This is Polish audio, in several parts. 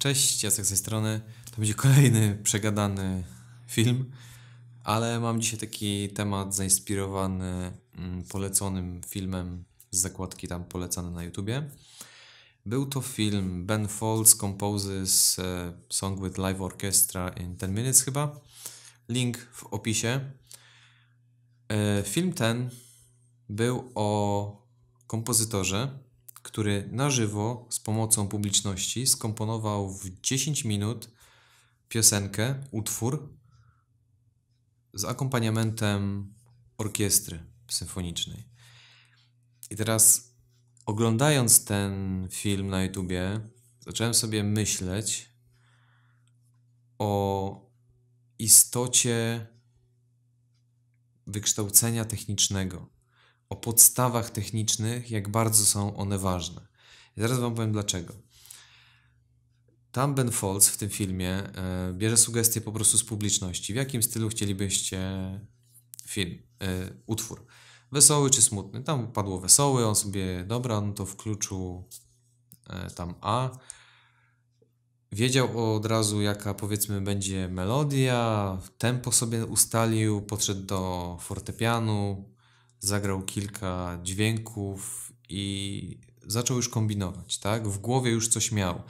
Cześć, Jacek z tej strony. To będzie kolejny przegadany film, ale mam dzisiaj taki temat zainspirowany mm, poleconym filmem z zakładki tam polecany na YouTubie. Był to film Ben Folds Composes Song with Live Orchestra in 10 Minutes chyba. Link w opisie. E, film ten był o kompozytorze, który na żywo z pomocą publiczności skomponował w 10 minut piosenkę, utwór z akompaniamentem orkiestry symfonicznej. I teraz oglądając ten film na YouTubie, zacząłem sobie myśleć o istocie wykształcenia technicznego o podstawach technicznych, jak bardzo są one ważne. I zaraz Wam powiem dlaczego. Tam Ben Folds w tym filmie y, bierze sugestie po prostu z publiczności. W jakim stylu chcielibyście film, y, utwór? Wesoły czy smutny? Tam padło wesoły, on sobie, dobra, no to w kluczu y, tam A. Wiedział od razu, jaka powiedzmy będzie melodia, tempo sobie ustalił, podszedł do fortepianu, zagrał kilka dźwięków i zaczął już kombinować, tak? W głowie już coś miał.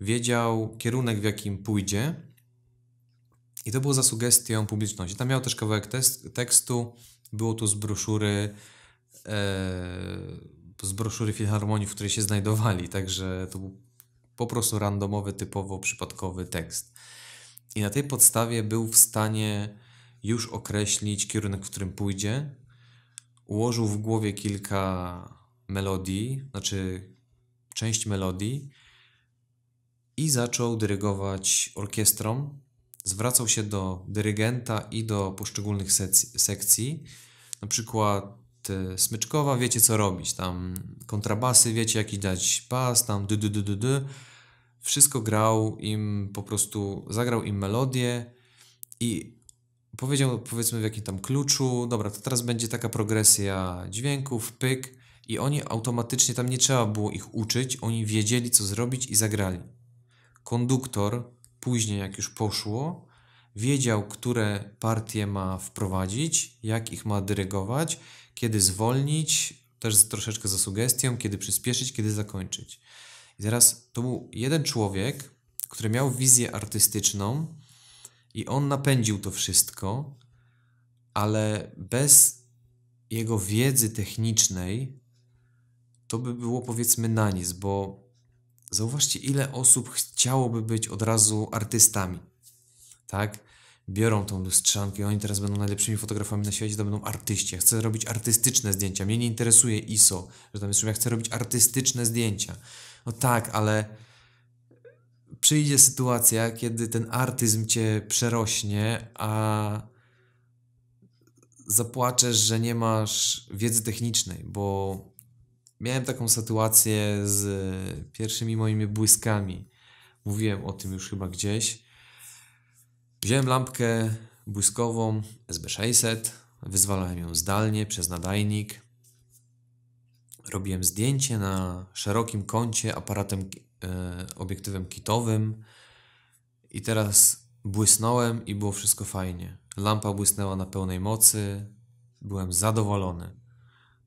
Wiedział kierunek, w jakim pójdzie. I to było za sugestią publiczności. Tam miał też kawałek tekstu, było to z broszury e, z broszury Filharmonii, w której się znajdowali, także to był po prostu randomowy, typowo przypadkowy tekst. I na tej podstawie był w stanie już określić kierunek, w którym pójdzie, ułożył w głowie kilka melodii, znaczy część melodii i zaczął dyrygować orkiestrą. Zwracał się do dyrygenta i do poszczególnych sekcji. Na przykład e, smyczkowa, wiecie co robić, tam kontrabasy, wiecie jaki dać pas, tam dy, dy, dy, dy, dy. Wszystko grał im, po prostu zagrał im melodię i Powiedział powiedzmy w jakim tam kluczu, dobra, to teraz będzie taka progresja dźwięków, pyk i oni automatycznie, tam nie trzeba było ich uczyć, oni wiedzieli co zrobić i zagrali. Konduktor później jak już poszło, wiedział, które partie ma wprowadzić, jak ich ma dyrygować, kiedy zwolnić, też troszeczkę za sugestią, kiedy przyspieszyć, kiedy zakończyć. I teraz to był jeden człowiek, który miał wizję artystyczną, i on napędził to wszystko, ale bez jego wiedzy technicznej to by było powiedzmy na nic, bo zauważcie, ile osób chciałoby być od razu artystami, tak? Biorą tą lustrzankę i oni teraz będą najlepszymi fotografami na świecie, to będą artyści. Ja chcę robić artystyczne zdjęcia. Mnie nie interesuje ISO, że tam jest, ja chcę robić artystyczne zdjęcia. No tak, ale przyjdzie sytuacja, kiedy ten artyzm cię przerośnie, a zapłaczesz, że nie masz wiedzy technicznej, bo miałem taką sytuację z pierwszymi moimi błyskami. Mówiłem o tym już chyba gdzieś. Wziąłem lampkę błyskową SB600, wyzwalałem ją zdalnie przez nadajnik robiłem zdjęcie na szerokim kącie aparatem, e, obiektywem kitowym i teraz błysnąłem i było wszystko fajnie. Lampa błysnęła na pełnej mocy, byłem zadowolony.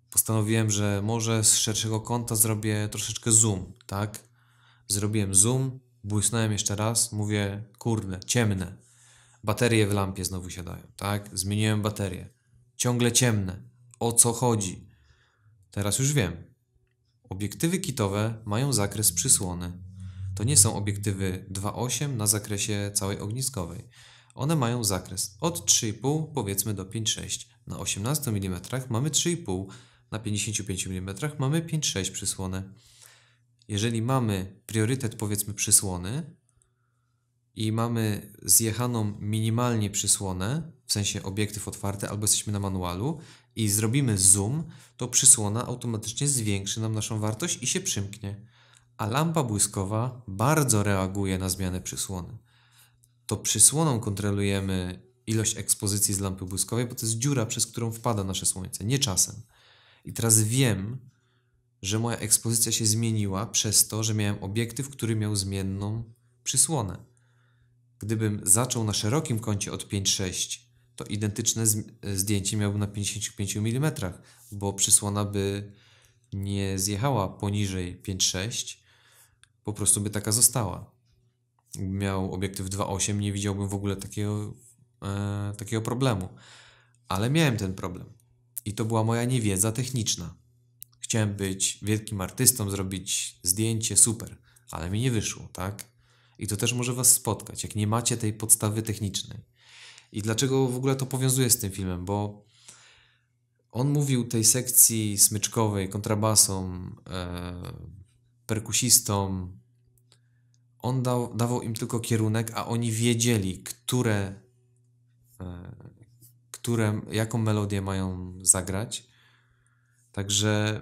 Postanowiłem, że może z szerszego kąta zrobię troszeczkę zoom, tak? Zrobiłem zoom, błysnąłem jeszcze raz, mówię, kurde, ciemne. Baterie w lampie znowu siadają, tak? Zmieniłem baterię. Ciągle ciemne. O co chodzi? Teraz już wiem. Obiektywy kitowe mają zakres przysłony. To nie są obiektywy 2.8 na zakresie całej ogniskowej. One mają zakres od 3,5 powiedzmy do 5,6. Na 18 mm mamy 3,5, na 55 mm mamy 5,6 przysłony. Jeżeli mamy priorytet powiedzmy przysłony i mamy zjechaną minimalnie przysłonę, w sensie obiektyw otwarty albo jesteśmy na manualu, i zrobimy zoom, to przysłona automatycznie zwiększy nam naszą wartość i się przymknie. A lampa błyskowa bardzo reaguje na zmianę przysłony. To przysłoną kontrolujemy ilość ekspozycji z lampy błyskowej, bo to jest dziura, przez którą wpada nasze słońce, nie czasem. I teraz wiem, że moja ekspozycja się zmieniła przez to, że miałem obiektyw, który miał zmienną przysłonę. Gdybym zaczął na szerokim kącie od 5-6 to identyczne zdjęcie miałbym na 55 mm, bo przysłona by nie zjechała poniżej 5,6, po prostu by taka została. Gdybym miał obiektyw 2,8, nie widziałbym w ogóle takiego, e, takiego problemu. Ale miałem ten problem. I to była moja niewiedza techniczna. Chciałem być wielkim artystą, zrobić zdjęcie super, ale mi nie wyszło, tak? I to też może Was spotkać, jak nie macie tej podstawy technicznej. I dlaczego w ogóle to powiązuje z tym filmem? Bo on mówił tej sekcji smyczkowej, kontrabasom, e, perkusistom. On dał, dawał im tylko kierunek, a oni wiedzieli, które, e, które, jaką melodię mają zagrać. Także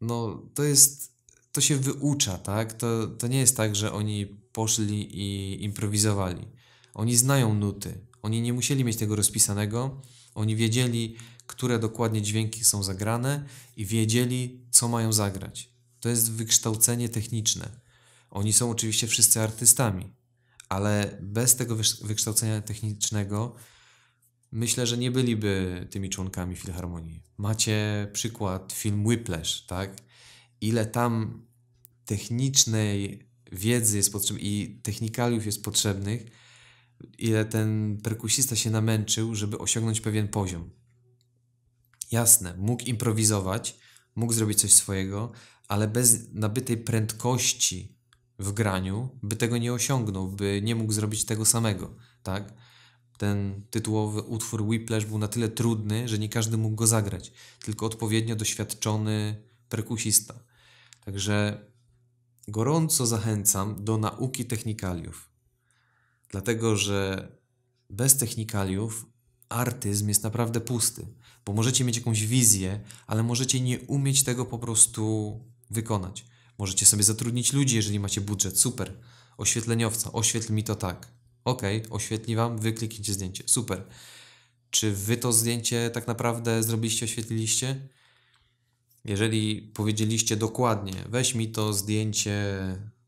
no, to jest, to się wyucza, tak? To, to nie jest tak, że oni poszli i improwizowali. Oni znają nuty, oni nie musieli mieć tego rozpisanego, oni wiedzieli, które dokładnie dźwięki są zagrane i wiedzieli, co mają zagrać. To jest wykształcenie techniczne. Oni są oczywiście wszyscy artystami, ale bez tego wykształcenia technicznego myślę, że nie byliby tymi członkami filharmonii. Macie przykład film Whiplash, tak? Ile tam technicznej wiedzy jest potrzebne i technikaliów jest potrzebnych, ile ten perkusista się namęczył, żeby osiągnąć pewien poziom. Jasne, mógł improwizować, mógł zrobić coś swojego, ale bez nabytej prędkości w graniu by tego nie osiągnął, by nie mógł zrobić tego samego, tak? Ten tytułowy utwór Whiplash był na tyle trudny, że nie każdy mógł go zagrać, tylko odpowiednio doświadczony perkusista. Także gorąco zachęcam do nauki technikaliów. Dlatego, że bez technikaliów artyzm jest naprawdę pusty, bo możecie mieć jakąś wizję, ale możecie nie umieć tego po prostu wykonać. Możecie sobie zatrudnić ludzi, jeżeli macie budżet, super. Oświetleniowca, oświetl mi to tak. Ok, oświetli wam, wykliknijcie zdjęcie, super. Czy wy to zdjęcie tak naprawdę zrobiliście, oświetliliście? Jeżeli powiedzieliście dokładnie, weź mi to zdjęcie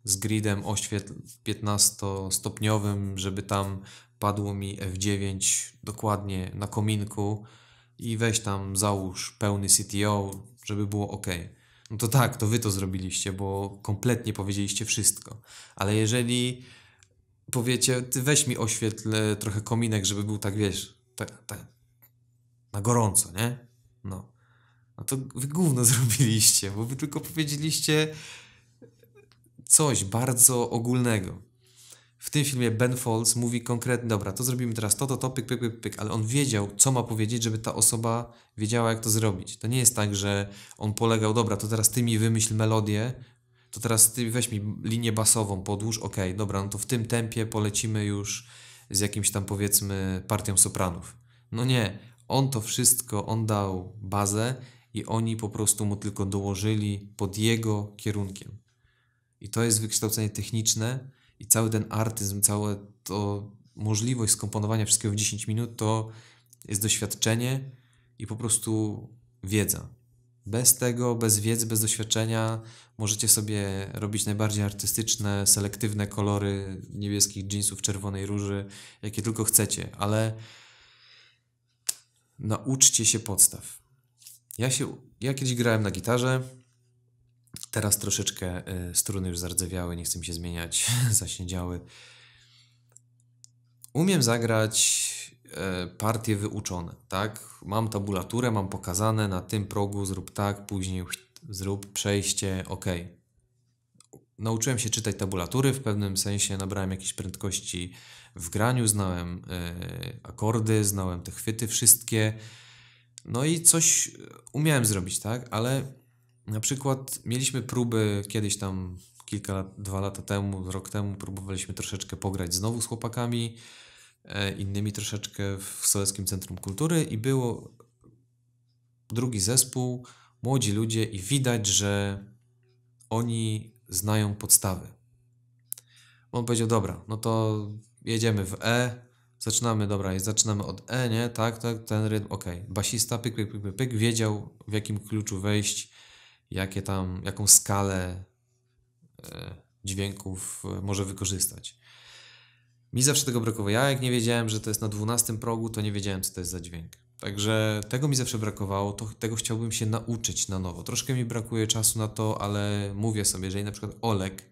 z gridem oświetl 15-stopniowym, żeby tam padło mi F9 dokładnie na kominku i weź tam załóż pełny CTO, żeby było ok. No to tak, to wy to zrobiliście, bo kompletnie powiedzieliście wszystko. Ale jeżeli powiecie, ty weź mi oświetl trochę kominek, żeby był tak, wiesz, tak, tak, na gorąco, nie? No. No to wy gówno zrobiliście, bo wy tylko powiedzieliście coś bardzo ogólnego. W tym filmie Ben Folds mówi konkretnie, dobra, to zrobimy teraz to, to, to, pyk, pyk, pyk, pyk, ale on wiedział, co ma powiedzieć, żeby ta osoba wiedziała, jak to zrobić. To nie jest tak, że on polegał, dobra, to teraz ty mi wymyśl melodię, to teraz ty weź mi linię basową, podłóż, ok, dobra, no to w tym tempie polecimy już z jakimś tam powiedzmy partią sopranów. No nie, on to wszystko, on dał bazę i oni po prostu mu tylko dołożyli pod jego kierunkiem. I to jest wykształcenie techniczne i cały ten artyzm, całe to możliwość skomponowania wszystkiego w 10 minut to jest doświadczenie i po prostu wiedza. Bez tego, bez wiedzy, bez doświadczenia możecie sobie robić najbardziej artystyczne, selektywne kolory niebieskich dżinsów, czerwonej róży, jakie tylko chcecie, ale nauczcie się podstaw. Ja, się, ja kiedyś grałem na gitarze, Teraz troszeczkę y, struny już zardzewiały, nie chcę mi się zmieniać, zaśniedziały. Umiem zagrać y, partie wyuczone, tak? Mam tabulaturę, mam pokazane na tym progu, zrób tak, później zrób przejście, ok. Nauczyłem się czytać tabulatury, w pewnym sensie nabrałem jakiejś prędkości w graniu, znałem y, akordy, znałem te chwyty wszystkie, no i coś y, umiałem zrobić, tak? Ale na przykład mieliśmy próby kiedyś tam, kilka dwa lata temu, rok temu, próbowaliśmy troszeczkę pograć znowu z chłopakami, e, innymi troszeczkę w Soleckim Centrum Kultury i było drugi zespół, młodzi ludzie i widać, że oni znają podstawy. On powiedział, dobra, no to jedziemy w E, zaczynamy, dobra, zaczynamy od E, nie, tak, tak, ten rytm, ok. Basista, pyk, pyk, pyk, pyk, wiedział w jakim kluczu wejść, jakie tam, jaką skalę e, dźwięków e, może wykorzystać. Mi zawsze tego brakowało. Ja jak nie wiedziałem, że to jest na 12 progu, to nie wiedziałem, co to jest za dźwięk. Także tego mi zawsze brakowało, to, tego chciałbym się nauczyć na nowo. Troszkę mi brakuje czasu na to, ale mówię sobie, jeżeli na przykład Olek,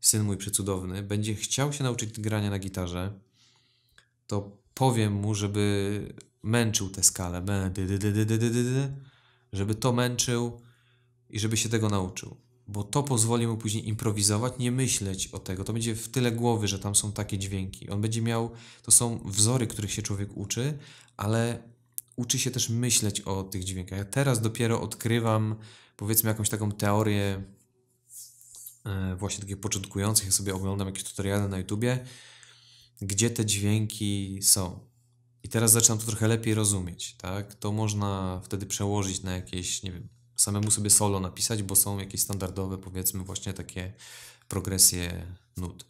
syn mój przecudowny, będzie chciał się nauczyć grania na gitarze, to powiem mu, żeby męczył tę skalę, żeby to męczył, i żeby się tego nauczył. Bo to pozwoli mu później improwizować, nie myśleć o tego. To będzie w tyle głowy, że tam są takie dźwięki. On będzie miał, to są wzory, których się człowiek uczy, ale uczy się też myśleć o tych dźwiękach. Ja teraz dopiero odkrywam, powiedzmy, jakąś taką teorię e, właśnie takich początkujących. Ja sobie oglądam jakieś tutoriale na YouTubie, gdzie te dźwięki są. I teraz zaczynam to trochę lepiej rozumieć, tak? To można wtedy przełożyć na jakieś, nie wiem, samemu sobie solo napisać, bo są jakieś standardowe, powiedzmy, właśnie takie progresje nut.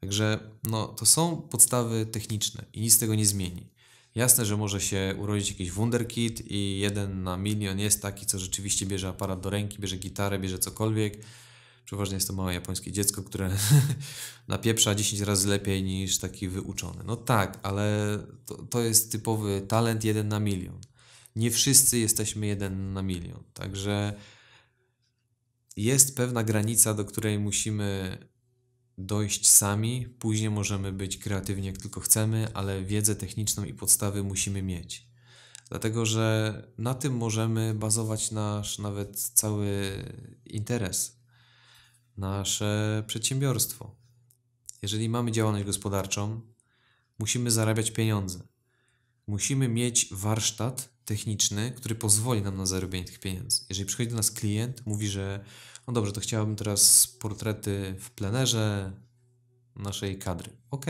Także no, to są podstawy techniczne i nic tego nie zmieni. Jasne, że może się urodzić jakiś wunderkit i jeden na milion jest taki, co rzeczywiście bierze aparat do ręki, bierze gitarę, bierze cokolwiek. Przeważnie jest to małe japońskie dziecko, które napieprza 10 razy lepiej niż taki wyuczony. No tak, ale to, to jest typowy talent jeden na milion nie wszyscy jesteśmy jeden na milion. Także jest pewna granica, do której musimy dojść sami. Później możemy być kreatywni jak tylko chcemy, ale wiedzę techniczną i podstawy musimy mieć. Dlatego, że na tym możemy bazować nasz nawet cały interes, nasze przedsiębiorstwo. Jeżeli mamy działalność gospodarczą, musimy zarabiać pieniądze. Musimy mieć warsztat, techniczny, który pozwoli nam na zarobienie tych pieniędzy. Jeżeli przychodzi do nas klient, mówi, że no dobrze, to chciałbym teraz portrety w plenerze naszej kadry. Ok,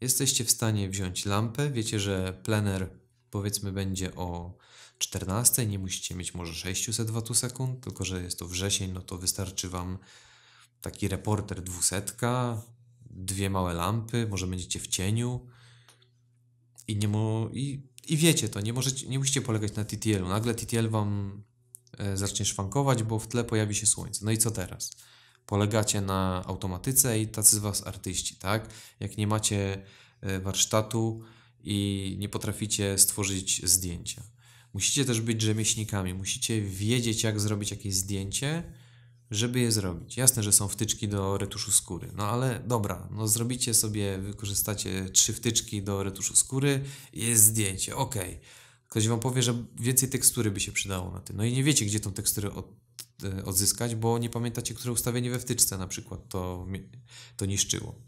jesteście w stanie wziąć lampę, wiecie, że plener powiedzmy będzie o 14, nie musicie mieć może 600 sekund, tylko że jest to wrzesień, no to wystarczy Wam taki reporter 200, dwie małe lampy, może będziecie w cieniu, i, nie mo, i, i wiecie to, nie, możecie, nie musicie polegać na TTL-u. Nagle TTL wam e, zacznie szwankować, bo w tle pojawi się słońce. No i co teraz? Polegacie na automatyce i tacy z was artyści, tak? Jak nie macie e, warsztatu i nie potraficie stworzyć zdjęcia. Musicie też być rzemieślnikami, musicie wiedzieć, jak zrobić jakieś zdjęcie, żeby je zrobić. Jasne, że są wtyczki do retuszu skóry, no ale dobra, no zrobicie sobie, wykorzystacie trzy wtyczki do retuszu skóry, jest zdjęcie, ok. Ktoś wam powie, że więcej tekstury by się przydało na tym. No i nie wiecie, gdzie tą teksturę od, e, odzyskać, bo nie pamiętacie, które ustawienie we wtyczce na przykład to, to niszczyło.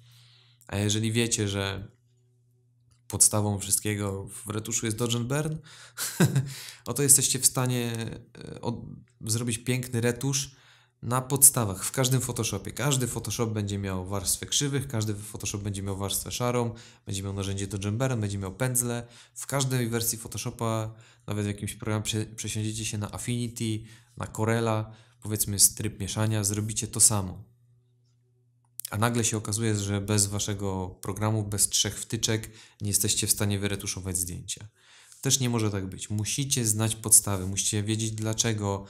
A jeżeli wiecie, że podstawą wszystkiego w retuszu jest dodge Burn, o no to jesteście w stanie e, od, zrobić piękny retusz, na podstawach w każdym Photoshopie. Każdy Photoshop będzie miał warstwę krzywych, każdy Photoshop będzie miał warstwę szarą, będzie miał narzędzie do jumpera, będzie miał pędzle. W każdej wersji Photoshopa, nawet w jakimś programie przesiądziecie się na Affinity, na Corella, powiedzmy z tryb mieszania, zrobicie to samo. A nagle się okazuje, że bez waszego programu, bez trzech wtyczek nie jesteście w stanie wyretuszować zdjęcia. Też nie może tak być. Musicie znać podstawy, musicie wiedzieć dlaczego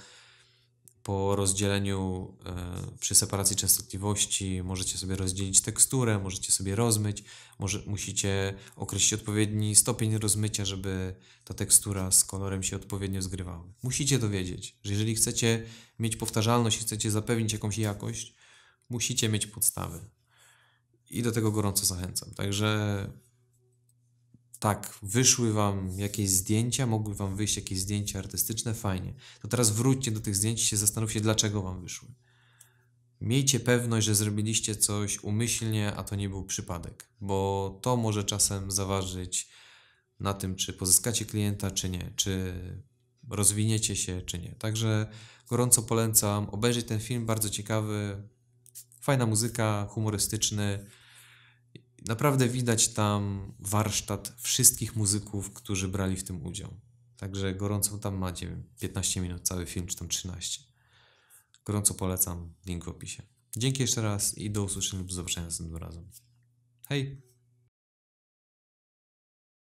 po rozdzieleniu e, przy separacji częstotliwości możecie sobie rozdzielić teksturę, możecie sobie rozmyć, może, musicie określić odpowiedni stopień rozmycia, żeby ta tekstura z kolorem się odpowiednio zgrywała. Musicie to wiedzieć, że jeżeli chcecie mieć powtarzalność i chcecie zapewnić jakąś jakość, musicie mieć podstawy. I do tego gorąco zachęcam. Także tak, wyszły wam jakieś zdjęcia, mogły wam wyjść jakieś zdjęcia artystyczne, fajnie. To teraz wróćcie do tych zdjęć i się zastanówcie, dlaczego wam wyszły. Miejcie pewność, że zrobiliście coś umyślnie, a to nie był przypadek, bo to może czasem zaważyć na tym, czy pozyskacie klienta, czy nie, czy rozwiniecie się, czy nie. Także gorąco polecam obejrzeć ten film, bardzo ciekawy, fajna muzyka, humorystyczny Naprawdę widać tam warsztat wszystkich muzyków, którzy brali w tym udział. Także gorąco tam macie 15 minut cały film, czy tam 13. Gorąco polecam, link w opisie. Dzięki jeszcze raz i do usłyszenia lub zobaczenia następnym razem. Hej!